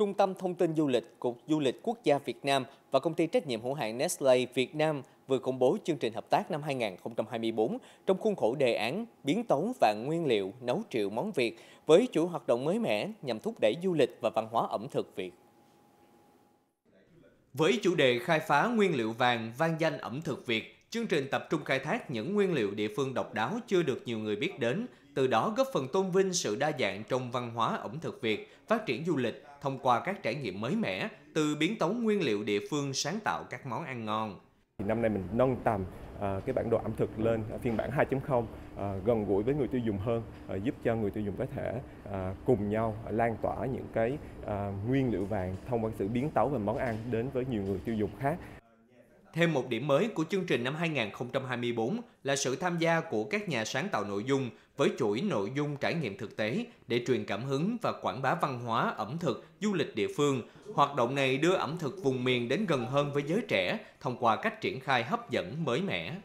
Trung tâm Thông tin Du lịch, Cục Du lịch Quốc gia Việt Nam và Công ty trách nhiệm hữu hạn Nestle Việt Nam vừa công bố chương trình hợp tác năm 2024 trong khuôn khổ đề án Biến tấu và nguyên liệu nấu triệu món Việt với chủ hoạt động mới mẻ nhằm thúc đẩy du lịch và văn hóa ẩm thực Việt. Với chủ đề khai phá nguyên liệu vàng vang danh ẩm thực Việt, Chương trình tập trung khai thác những nguyên liệu địa phương độc đáo chưa được nhiều người biết đến, từ đó góp phần tôn vinh sự đa dạng trong văn hóa ẩm thực Việt, phát triển du lịch thông qua các trải nghiệm mới mẻ, từ biến tấu nguyên liệu địa phương sáng tạo các món ăn ngon. Năm nay mình nâng tầm à, cái bản đồ ẩm thực lên à, phiên bản 2.0 à, gần gũi với người tiêu dùng hơn giúp cho người tiêu dùng có thể cùng nhau lan tỏa những cái nguyên liệu vàng thông qua sự biến tấu về món ăn đến với nhiều người tiêu dùng khác Thêm một điểm mới của chương trình năm 2024 là sự tham gia của các nhà sáng tạo nội dung với chuỗi nội dung trải nghiệm thực tế để truyền cảm hứng và quảng bá văn hóa, ẩm thực, du lịch địa phương. Hoạt động này đưa ẩm thực vùng miền đến gần hơn với giới trẻ thông qua cách triển khai hấp dẫn mới mẻ.